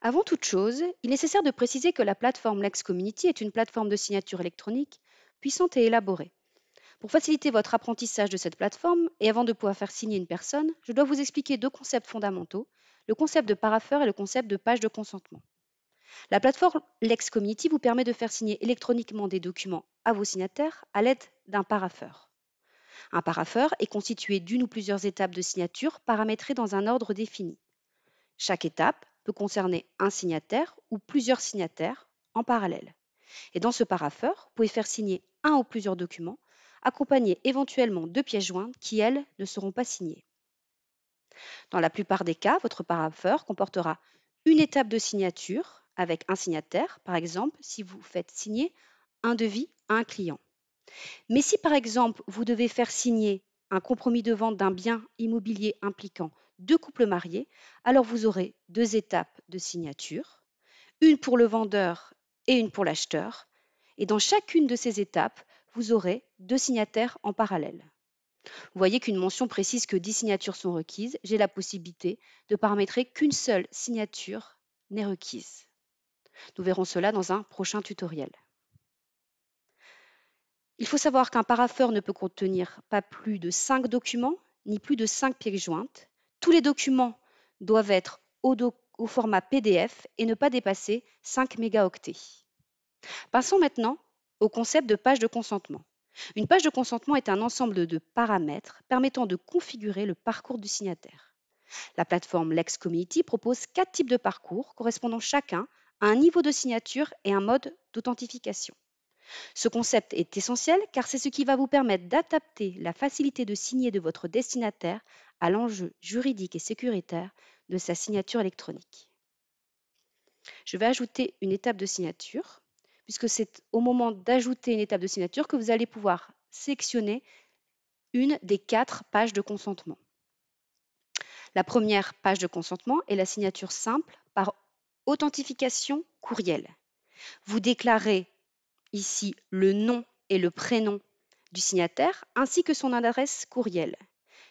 Avant toute chose, il est nécessaire de préciser que la plateforme LexCommunity est une plateforme de signature électronique puissante et élaborée. Pour faciliter votre apprentissage de cette plateforme et avant de pouvoir faire signer une personne, je dois vous expliquer deux concepts fondamentaux, le concept de paraffeur et le concept de page de consentement. La plateforme Lex vous permet de faire signer électroniquement des documents à vos signataires à l'aide d'un paraffeur. Un paraffeur est constitué d'une ou plusieurs étapes de signature paramétrées dans un ordre défini. Chaque étape peut concerner un signataire ou plusieurs signataires en parallèle. Et dans ce paraffeur, vous pouvez faire signer un ou plusieurs documents, accompagnés éventuellement de pièces jointes qui, elles, ne seront pas signées. Dans la plupart des cas, votre parapheur comportera une étape de signature avec un signataire, par exemple si vous faites signer un devis à un client. Mais si par exemple vous devez faire signer un compromis de vente d'un bien immobilier impliquant deux couples mariés, alors vous aurez deux étapes de signature, une pour le vendeur et une pour l'acheteur. Et dans chacune de ces étapes, vous aurez deux signataires en parallèle. Vous voyez qu'une mention précise que dix signatures sont requises. J'ai la possibilité de paramétrer qu'une seule signature n'est requise. Nous verrons cela dans un prochain tutoriel. Il faut savoir qu'un paraffeur ne peut contenir pas plus de cinq documents ni plus de cinq pièces jointes tous les documents doivent être au, format PDF et ne pas dépasser 5 mégaoctets. Passons maintenant au concept de page de consentement. Une page de consentement est un ensemble de paramètres permettant de configurer le parcours du signataire. La plateforme Lex propose quatre types de parcours correspondant chacun à un niveau de signature et un mode d'authentification. Ce concept est essentiel car c'est ce qui va vous permettre d'adapter la facilité de signer de votre destinataire à l'enjeu juridique et sécuritaire de sa signature électronique. Je vais ajouter une étape de signature, puisque c'est au moment d'ajouter une étape de signature que vous allez pouvoir sélectionner une des quatre pages de consentement. La première page de consentement est la signature simple par authentification courriel. Vous déclarez ici le nom et le prénom du signataire ainsi que son adresse courriel.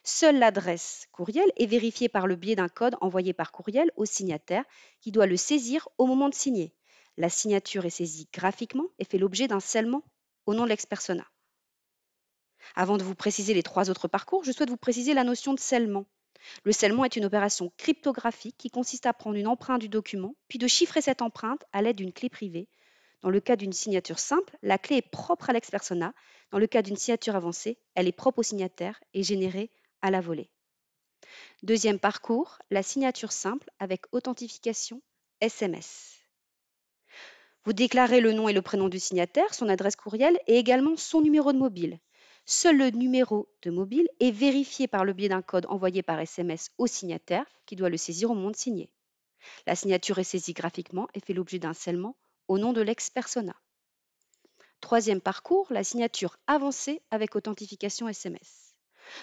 Seule l'adresse courriel est vérifiée par le biais d'un code envoyé par courriel au signataire qui doit le saisir au moment de signer. La signature est saisie graphiquement et fait l'objet d'un scellement au nom de l'ex-persona. Avant de vous préciser les trois autres parcours, je souhaite vous préciser la notion de scellement. Le scellement est une opération cryptographique qui consiste à prendre une empreinte du document, puis de chiffrer cette empreinte à l'aide d'une clé privée dans le cas d'une signature simple, la clé est propre à l'ex-persona. Dans le cas d'une signature avancée, elle est propre au signataire et générée à la volée. Deuxième parcours, la signature simple avec authentification SMS. Vous déclarez le nom et le prénom du signataire, son adresse courriel et également son numéro de mobile. Seul le numéro de mobile est vérifié par le biais d'un code envoyé par SMS au signataire qui doit le saisir au moment de signer. La signature est saisie graphiquement et fait l'objet d'un scellement au nom de l'ex-persona. Troisième parcours, la signature avancée avec authentification SMS.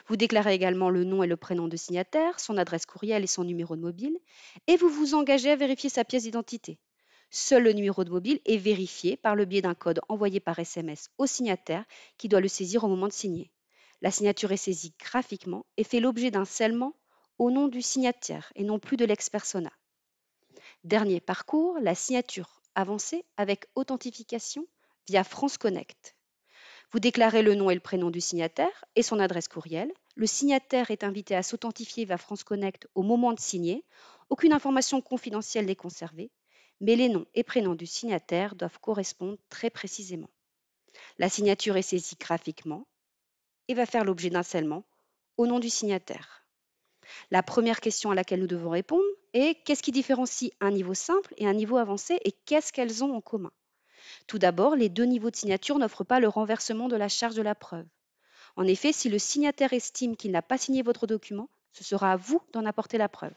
Vous déclarez également le nom et le prénom de signataire, son adresse courriel et son numéro de mobile, et vous vous engagez à vérifier sa pièce d'identité. Seul le numéro de mobile est vérifié par le biais d'un code envoyé par SMS au signataire qui doit le saisir au moment de signer. La signature est saisie graphiquement et fait l'objet d'un scellement au nom du signataire et non plus de l'ex-persona. Dernier parcours, la signature Avancez avec authentification via France Connect. Vous déclarez le nom et le prénom du signataire et son adresse courriel. Le signataire est invité à s'authentifier via France Connect au moment de signer. Aucune information confidentielle n'est conservée, mais les noms et prénoms du signataire doivent correspondre très précisément. La signature est saisie graphiquement et va faire l'objet d'un scellement au nom du signataire. La première question à laquelle nous devons répondre est qu'est-ce qui différencie un niveau simple et un niveau avancé et qu'est-ce qu'elles ont en commun Tout d'abord, les deux niveaux de signature n'offrent pas le renversement de la charge de la preuve. En effet, si le signataire estime qu'il n'a pas signé votre document, ce sera à vous d'en apporter la preuve.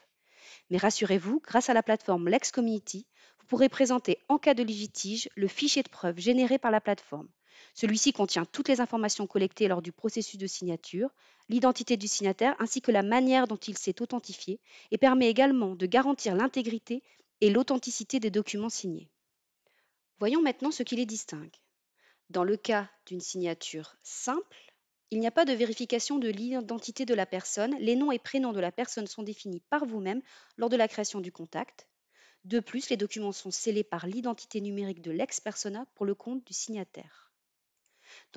Mais rassurez-vous, grâce à la plateforme Lex vous pourrez présenter en cas de litige le fichier de preuve généré par la plateforme. Celui-ci contient toutes les informations collectées lors du processus de signature, l'identité du signataire ainsi que la manière dont il s'est authentifié et permet également de garantir l'intégrité et l'authenticité des documents signés. Voyons maintenant ce qui les distingue. Dans le cas d'une signature simple, il n'y a pas de vérification de l'identité de la personne, les noms et prénoms de la personne sont définis par vous-même lors de la création du contact. De plus, les documents sont scellés par l'identité numérique de l'ex-persona pour le compte du signataire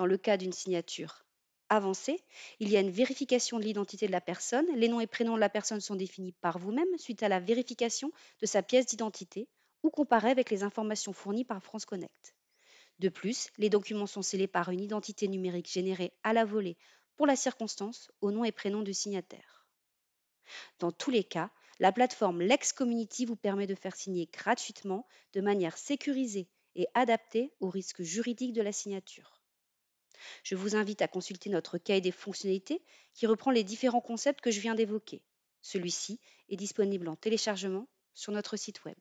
dans le cas d'une signature avancée, il y a une vérification de l'identité de la personne. Les noms et prénoms de la personne sont définis par vous-même suite à la vérification de sa pièce d'identité ou comparée avec les informations fournies par France Connect. De plus, les documents sont scellés par une identité numérique générée à la volée pour la circonstance au nom et prénom du signataire. Dans tous les cas, la plateforme Lex vous permet de faire signer gratuitement, de manière sécurisée et adaptée aux risques juridiques de la signature. Je vous invite à consulter notre cahier des fonctionnalités qui reprend les différents concepts que je viens d'évoquer. Celui-ci est disponible en téléchargement sur notre site web.